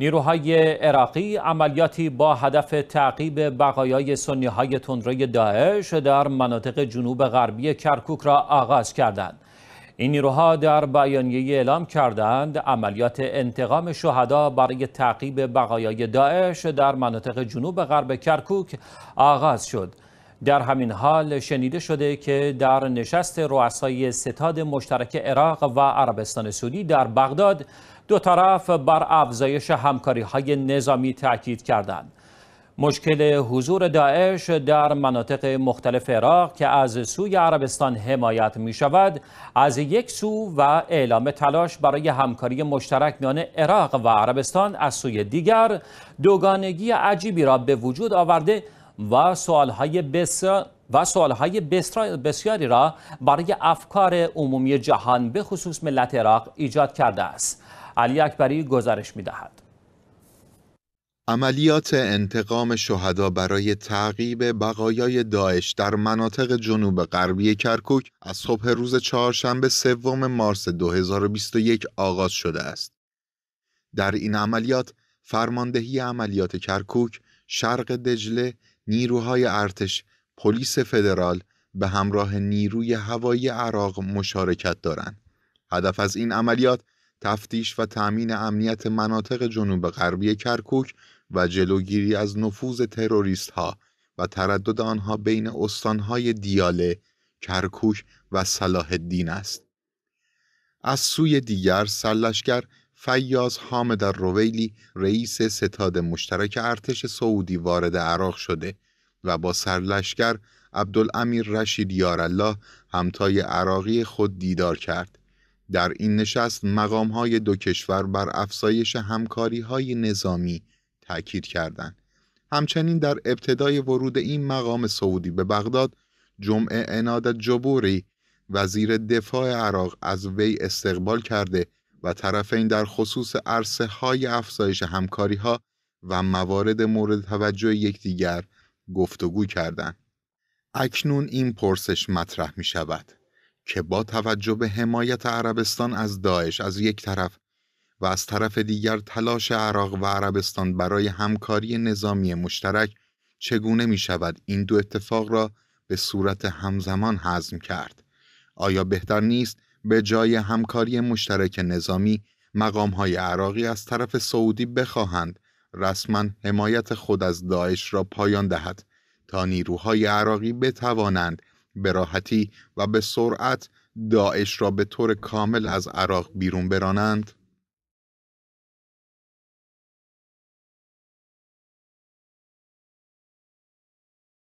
نیروهای عراقی عملیاتی با هدف تعقیب بقایای سنی های تندروی داعش در مناطق جنوب غربی کرکوک را آغاز کردند. این نیروها در بیانیه اعلام کردند عملیات انتقام شهدا برای تعقیب بقایای داعش در مناطق جنوب غرب کرکوک آغاز شد. در همین حال شنیده شده که در نشست رؤسای ستاد مشترک عراق و عربستان سعودی در بغداد دو طرف بر افزایش همکاری های نظامی تاکید کردند. مشکل حضور داعش در مناطق مختلف عراق که از سوی عربستان حمایت می شود از یک سو و اعلام تلاش برای همکاری مشترک میان عراق و عربستان از سوی دیگر دوگانگی عجیبی را به وجود آورده و سوالهای بسیار و سوالهای بسیاری را برای افکار عمومی جهان به خصوص ملت عراق ایجاد کرده است علی اکبری گزارش می عملیات انتقام شهدا برای تعقیب بقایای داعش در مناطق جنوب غربی کرکوک از صبح روز چهارشنبه سوم مارس 2021 آغاز شده است. در این عملیات فرماندهی عملیات کرکوک، شرق دجله، نیروهای ارتش، پلیس فدرال به همراه نیروی هوایی عراق مشارکت دارند. هدف از این عملیات تفتیش و تأمین امنیت مناطق جنوب غربی کرکوک و جلوگیری از نفوذ تروریست ها و تردد آنها بین استانهای دیاله، کرکوک و صلاح الدین است. از سوی دیگر سرلشکر فیاض حامد رویلی رئیس ستاد مشترک ارتش سعودی وارد عراق شده و با سرلشکر عبدالامیر رشید یارالله همتای عراقی خود دیدار کرد. در این نشست مقام های دو کشور بر افزایش همکاری های نظامی تاکید کردند. همچنین در ابتدای ورود این مقام سعودی به بغداد جمعه اناد جبوری وزیر دفاع عراق از وی استقبال کرده و طرفین در خصوص عرصه های افزایش همکاری ها و موارد مورد توجه یکدیگر گفتگو کردند. اکنون این پرسش مطرح می شود که با توجه به حمایت عربستان از داعش از یک طرف و از طرف دیگر تلاش عراق و عربستان برای همکاری نظامی مشترک چگونه می شود این دو اتفاق را به صورت همزمان حزم کرد؟ آیا بهتر نیست به جای همکاری مشترک نظامی های عراقی از طرف سعودی بخواهند رسما حمایت خود از داعش را پایان دهد تا نیروهای عراقی بتوانند به راحتی و به سرعت داعش را به طور کامل از عراق بیرون برانند